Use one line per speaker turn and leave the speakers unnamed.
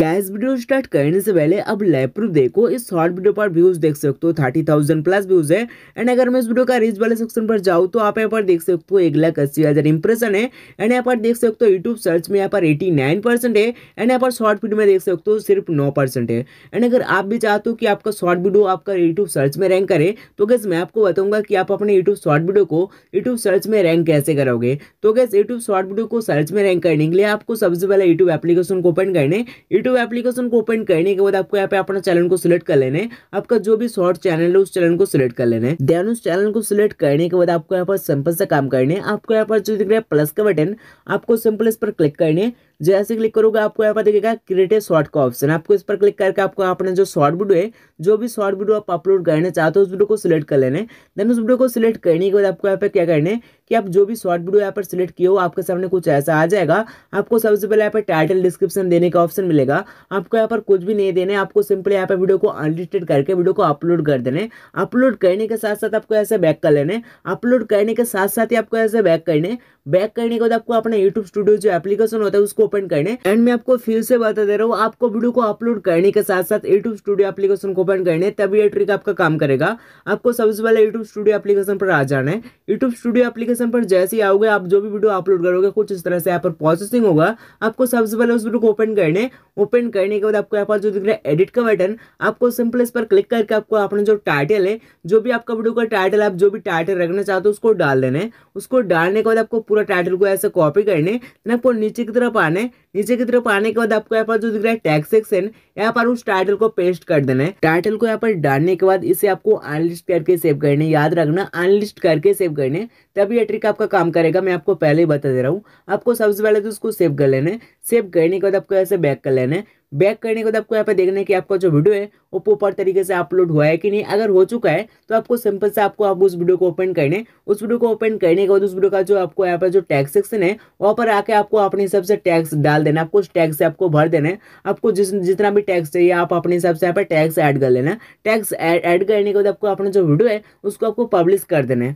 gas video start करने से पहले अब लैप्रू देखो इस शॉर्ट वीडियो पर व्यूज देख सकते हो थर्टी थाउजेंड प्लस व्यूज है एंड अगर मैं इस वीडियो का रीच वाले सेक्शन पर जाऊँ तो आप यहाँ पर देख सकते हो एक लाख अस्सी हज़ार इंप्रेशन है एंड यहाँ पर देख सकते हो यूट्यूब सर्च में यहाँ पर एटी नाइन परसेंट है एंड यहाँ पर शॉर्ट वीडियो में देख सकते हो सिर्फ नौ परसेंट है एंड अगर आप भी चाहते हो कि आपका शॉर्ट वीडियो आपका यूट्यूब सर्च में रैंक करे तो गैस मैं आपको बताऊंगा कि आप अपने यूट्यूब शॉर्ट वीडियो को यूट्यूब सर्च में रैंक कैसे करोगे तो गैस यूट्यूब शॉर्ट वीडियो को सर्च में रैंक करने के लिए आपको सबसे पहले यूट्यूब एप्लीकेशन को ओपन करने यूट्यूब एप्लीकेशन को ओपन करने के बाद आपको यहाँ पे अपना चैनल को सिलेक्ट कर लेने आपका जो भी शॉर्ट चैनल है उस चैनल को सिलेक्ट कर लेने देन उस चैनल को सिलेक्ट करने के बाद आपको यहाँ पर सिंपल से काम करने आपको यहाँ पर जो दिख रहा है प्लस का बटन आपको सिंपल इस पर क्लिक करने जैसे क्लिक करोगे आपको यहाँ पर देखिएगा क्रिएट ए शॉर्ट का ऑप्शन आपको इस पर क्लिक करके आपको यहाँ जो शॉर्ट वीडियो है जो भी शॉर्ट वीडियो आप अपलोड करना चाहते हो उस वीडियो को सिलेक्ट कर लेने देन उस वीडियो को सिलेक्ट करने के बाद आपको यहाँ पर क्या करना है कि आप जो भी शॉर्ट वीडियो यहाँ पर सिलेक्ट किए हो आपके सामने कुछ ऐसा आ जाएगा आपको सबसे पहले यहाँ पर टाइटल डिस्क्रिप्शन देने का ऑप्शन मिलेगा आपको यहाँ पर कुछ भी नहीं देने आपको सिंपली यहाँ पर वीडियो को अनलिस्टेड करके वीडियो को अपलोड कर देने अपलोड करने के साथ साथ आपको ऐसे बैक कर लेने अपलोड करने के साथ साथ ही आपको ऐसे बैक करने बैक करने के बाद आपको अपना यूट्यूब स्टूडियो जो एप्लीकेशन होता है उसको ओपन करने एंड मैं आपको फिर से बता दे रहा हूँ आपको वीडियो को अपलोड करने के साथ साथ यूट्यूब स्टूडियो एप्लीकेशन को ओपन करने तभी ये ट्रिक आपका काम करेगा आपको सबसे पहले यूट्यूब स्टूडियो एप्लीकेशन पर आ जाना है यूट्यूब स्टूडियो एप्लीकेशन पर जैसे ही आओगे आप जो भी वीडियो अपलोड करोगे कुछ इस तरह से यहाँ पर प्रोसेसिंग होगा आपको सबसे पहले उस वीडियो को ओपन करने ओपन करने के बाद आपको यहाँ पर जो दिख रहा है एडिट का बटन आपको सिंपल इस पर क्लिक करके आपको अपना जो टाइटल है जो भी आपका वीडियो का टाइटल आप जो भी टाइटल रखना चाहते हो उसको डाल देने उसको डालने के बाद आपको पूरा टाइटल को ऐसे कॉपी करने आपको नीचे की तरफ आना करवाने नीचे की तरफ आने के बाद आपको यहाँ पर जो दिख रहा है टैग सेक्शन यहाँ पर उस टाइटल को पेस्ट कर देना है टाइटल को यहाँ पर डालने के बाद इसे आपको अनलिस्ट करके सेव करने याद रखना अनलिस्ट करके सेव करने तब ये ट्रिक आपका काम करेगा मैं आपको पहले ही बता दे रहा हूँ आपको सबसे पहले तो उसको सेव कर लेना है सेव करने के बाद आपको ऐसे बैक कर लेना है बैक करने के बाद आपको यहाँ पे देखना है कि आपका जो वीडियो है वो प्रॉपर तरीके से अपलोड हुआ है कि नहीं अगर हो चुका है तो आपको सिंपल से आपको आप उस वीडियो को ओपन करने उस वीडियो को ओपन करने के बाद उस वीडियो का जो आपको यहाँ पर जो टैक्स सेक्शन है वहाँ पर आके आपको अपने हिसाब से टैक्स डाल देना आपको उस टैक्स से आपको भर देना है आपको जिस जितना भी टैक्स चाहिए आप अपने हिसाब से यहाँ पर टैक्स ऐड कर लेना टैक्स ऐड करने के बाद आपको अपना जो वीडियो है उसको आपको पब्लिश कर देना है